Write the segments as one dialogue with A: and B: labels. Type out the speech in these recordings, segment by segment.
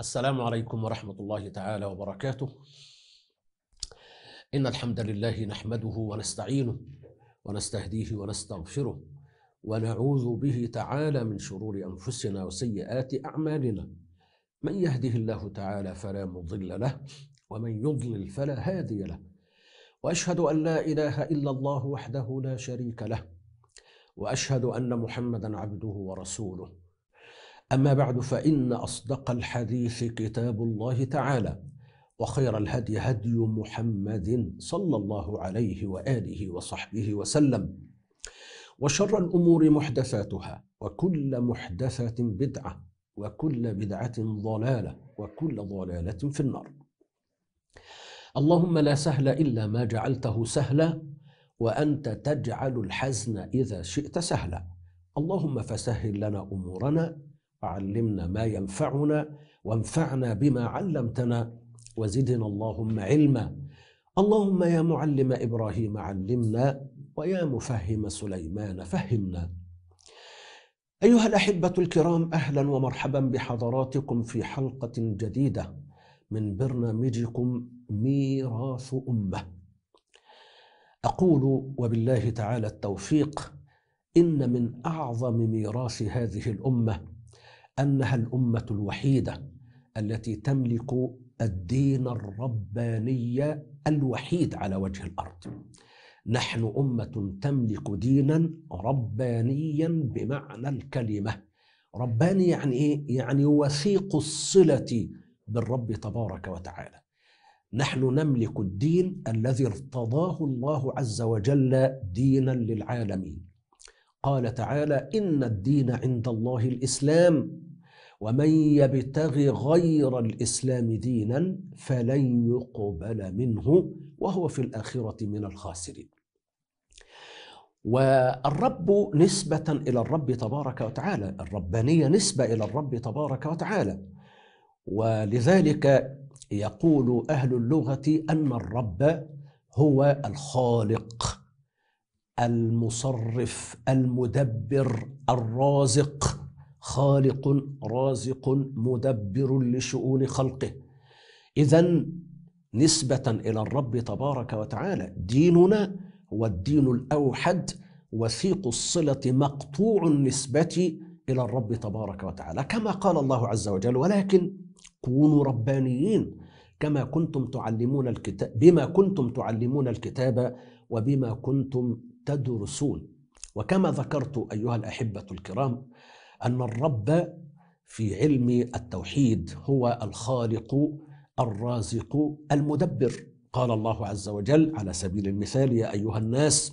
A: السلام عليكم ورحمة الله تعالى وبركاته إن الحمد لله نحمده ونستعينه ونستهديه ونستغفره ونعوذ به تعالى من شرور أنفسنا وسيئات أعمالنا من يهده الله تعالى فلا مضل له ومن يضلل فلا هادي له وأشهد أن لا إله إلا الله وحده لا شريك له وأشهد أن محمدا عبده ورسوله أما بعد فإن أصدق الحديث كتاب الله تعالى وخير الهدي هدي محمد صلى الله عليه وآله وصحبه وسلم وشر الأمور محدثاتها وكل محدثة بدعة وكل بدعة ضلالة وكل ضلالة في النار اللهم لا سهل إلا ما جعلته سهلا وأنت تجعل الحزن إذا شئت سهلا اللهم فسهل لنا أمورنا وعلمنا ما ينفعنا وانفعنا بما علمتنا وزدنا اللهم علما اللهم يا معلم ابراهيم علمنا ويا مفهم سليمان فهمنا ايها الاحبه الكرام اهلا ومرحبا بحضراتكم في حلقه جديده من برنامجكم ميراث امه اقول وبالله تعالى التوفيق ان من اعظم ميراث هذه الامه انها الامه الوحيده التي تملك الدين الرباني الوحيد على وجه الارض نحن امه تملك دينا ربانيا بمعنى الكلمه رباني يعني ايه يعني وثيق الصله بالرب تبارك وتعالى نحن نملك الدين الذي ارتضاه الله عز وجل دينا للعالمين قال تعالى ان الدين عند الله الاسلام ومن يبتغي غير الاسلام دينا فلن يقبل منه وهو في الاخره من الخاسرين والرب نسبة إلى الرب تبارك وتعالى، الربانية نسبة إلى الرب تبارك وتعالى. ولذلك يقول أهل اللغة أن الرب هو الخالق المصرف المدبر الرازق خالق رازق مدبر لشؤون خلقه اذا نسبه الى الرب تبارك وتعالى ديننا هو الدين الاوحد وثيق الصله مقطوع النسبه الى الرب تبارك وتعالى كما قال الله عز وجل ولكن كونوا ربانيين كما كنتم تعلمون الكتاب بما كنتم تعلمون الكتاب وبما كنتم تدرسون وكما ذكرت ايها الاحبه الكرام أن الرب في علم التوحيد هو الخالق الرازق المدبر قال الله عز وجل على سبيل المثال يا أيها الناس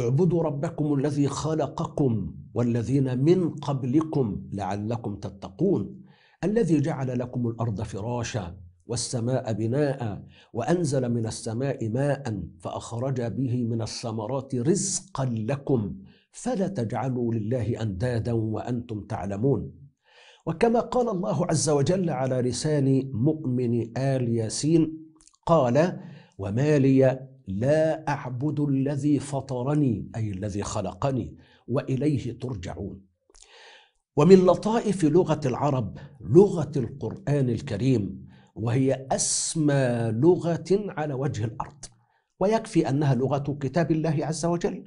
A: اعبدوا ربكم الذي خلقكم والذين من قبلكم لعلكم تتقون الذي جعل لكم الارض فراشا والسماء بناء وانزل من السماء ماء فاخرج به من الثمرات رزقا لكم فلا تجعلوا لله اندادا وانتم تعلمون وكما قال الله عز وجل على لسان مؤمن ال ياسين قال وما لي لا اعبد الذي فطرني اي الذي خلقني واليه ترجعون ومن لطائف لغه العرب لغه القران الكريم وهي اسمى لغه على وجه الارض ويكفي انها لغه كتاب الله عز وجل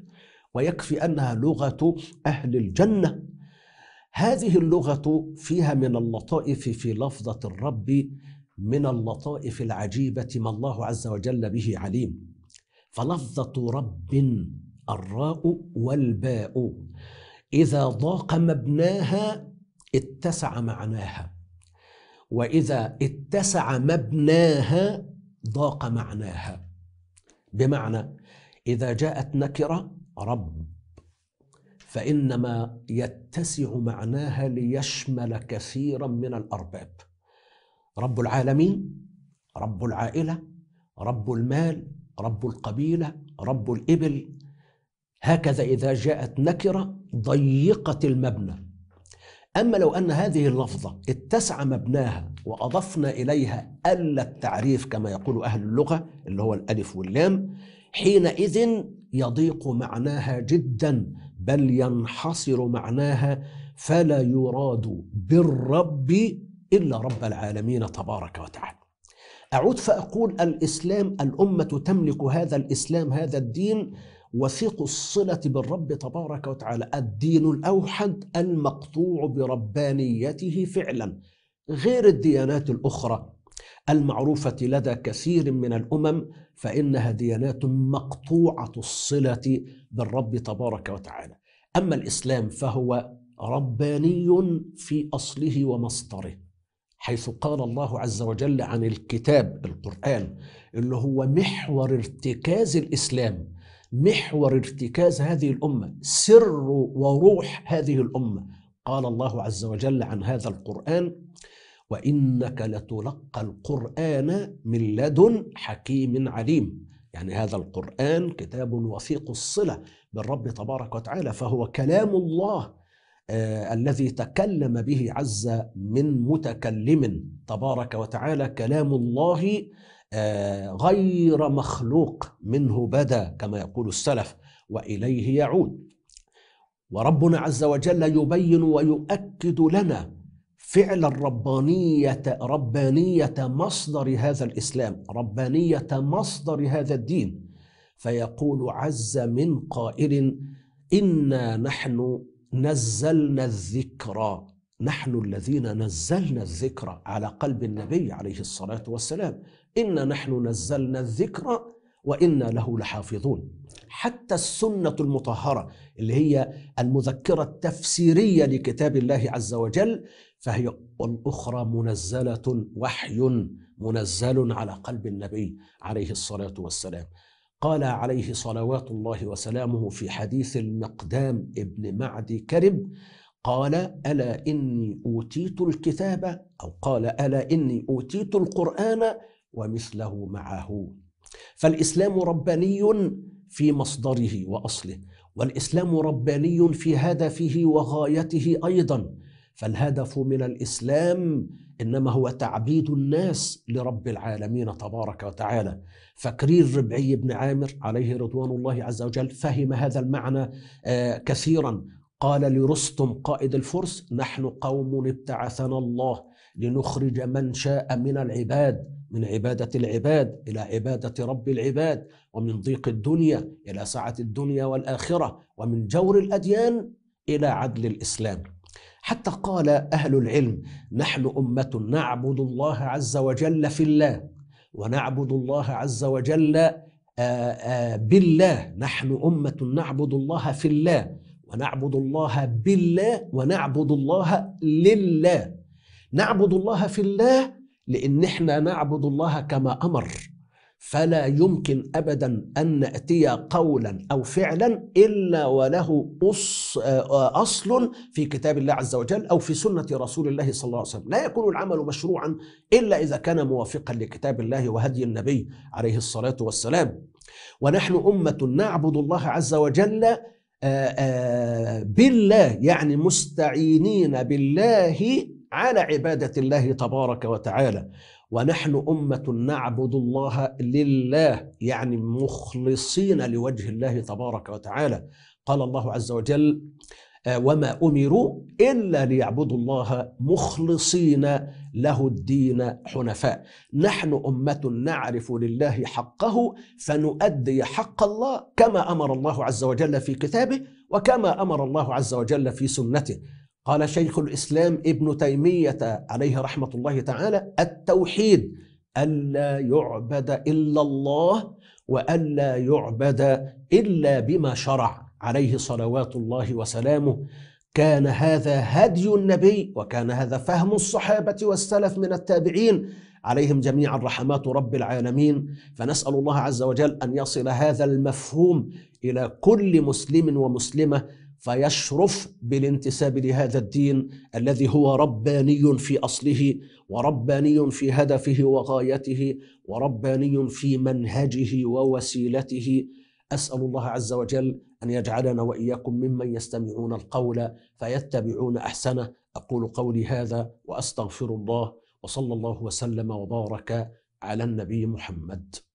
A: ويكفي انها لغه اهل الجنه هذه اللغه فيها من اللطائف في لفظه الرب من اللطائف العجيبه ما الله عز وجل به عليم فلفظه رب الراء والباء اذا ضاق مبناها اتسع معناها واذا اتسع مبناها ضاق معناها بمعنى اذا جاءت نكره رب فانما يتسع معناها ليشمل كثيرا من الارباب رب العالمين رب العائله رب المال رب القبيله رب الابل هكذا اذا جاءت نكره ضيقت المبنى اما لو ان هذه اللفظه اتسع مبناها واضفنا اليها ال التعريف كما يقول اهل اللغه اللي هو الالف واللام حينئذ يضيق معناها جدا بل ينحصر معناها فلا يراد بالرب الا رب العالمين تبارك وتعالى اعود فاقول الاسلام الامه تملك هذا الاسلام هذا الدين وثيق الصله بالرب تبارك وتعالى الدين الاوحد المقطوع بربانيته فعلا غير الديانات الاخرى المعروفة لدى كثير من الأمم فإنها ديانات مقطوعة الصلة بالرب تبارك وتعالى أما الإسلام فهو رباني في أصله ومصدره حيث قال الله عز وجل عن الكتاب القرآن اللي هو محور ارتكاز الإسلام محور ارتكاز هذه الأمة سر وروح هذه الأمة قال الله عز وجل عن هذا القرآن وإنك لتلقى القرآن من لدن حكيم عليم يعني هذا القرآن كتاب وثيق الصلة بالرب تبارك وتعالى فهو كلام الله آه الذي تكلم به عز من متكلم تبارك وتعالى كلام الله آه غير مخلوق منه بدا كما يقول السلف وإليه يعود وربنا عز وجل يبين ويؤكد لنا فعلا ربانية ربانية مصدر هذا الإسلام ربانية مصدر هذا الدين فيقول عز من قائل إنا نحن نزلنا الذكرى نحن الذين نزلنا الذكرى على قلب النبي عليه الصلاة والسلام إنا نحن نزلنا الذكرى وإنا له لحافظون حتى السنة المطهرة اللي هي المذكرة التفسيرية لكتاب الله عز وجل فهي والأخرى منزلة وحي منزل على قلب النبي عليه الصلاة والسلام قال عليه صلوات الله وسلامه في حديث المقدام ابن معدي كرب قال ألا إني أوتيت الكتاب أو قال ألا إني أوتيت القرآن ومثله معه فالاسلام رباني في مصدره واصله والاسلام رباني في هدفه وغايته ايضا فالهدف من الاسلام انما هو تعبيد الناس لرب العالمين تبارك وتعالى فكرير ربعي بن عامر عليه رضوان الله عز وجل فهم هذا المعنى آه، كثيرا قال لرستم قائد الفرس نحن قوم ابتعثنا الله لنخرج من شاء من العباد من عبادة العباد إلى عبادة رب العباد ومن ضيق الدنيا إلى سعة الدنيا والآخرة ومن جور الأديان إلى عدل الإسلام حتى قال أهل العلم نحن أمة نعبد الله عز وجل في الله ونعبد الله عز وجل بالله نحن أمة نعبد الله في الله ونعبد الله بالله ونعبد الله لله نعبد الله في الله لان احنا نعبد الله كما امر فلا يمكن ابدا ان ناتي قولا او فعلا الا وله اصل في كتاب الله عز وجل او في سنه رسول الله صلى الله عليه وسلم، لا يكون العمل مشروعا الا اذا كان موافقا لكتاب الله وهدي النبي عليه الصلاه والسلام. ونحن امه نعبد الله عز وجل بالله يعني مستعينين بالله على عبادة الله تبارك وتعالى ونحن أمة نعبد الله لله يعني مخلصين لوجه الله تبارك وتعالى قال الله عز وجل آه، وما امروا الا ليعبدوا الله مخلصين له الدين حنفاء نحن امه نعرف لله حقه فنؤدي حق الله كما امر الله عز وجل في كتابه وكما امر الله عز وجل في سنته قال شيخ الإسلام ابن تيمية عليه رحمة الله تعالى التوحيد ألا يعبد إلا الله وألا يعبد إلا بما شرع عليه صلوات الله وسلامه كان هذا هدي النبي وكان هذا فهم الصحابة والسلف من التابعين عليهم جميعا رحمات رب العالمين فنسأل الله عز وجل أن يصل هذا المفهوم إلى كل مسلم ومسلمة فيشرف بالانتساب لهذا الدين الذي هو رباني في اصله ورباني في هدفه وغايته ورباني في منهجه ووسيلته اسال الله عز وجل ان يجعلنا واياكم ممن يستمعون القول فيتبعون احسنه اقول قولي هذا واستغفر الله وصلى الله وسلم وبارك على النبي محمد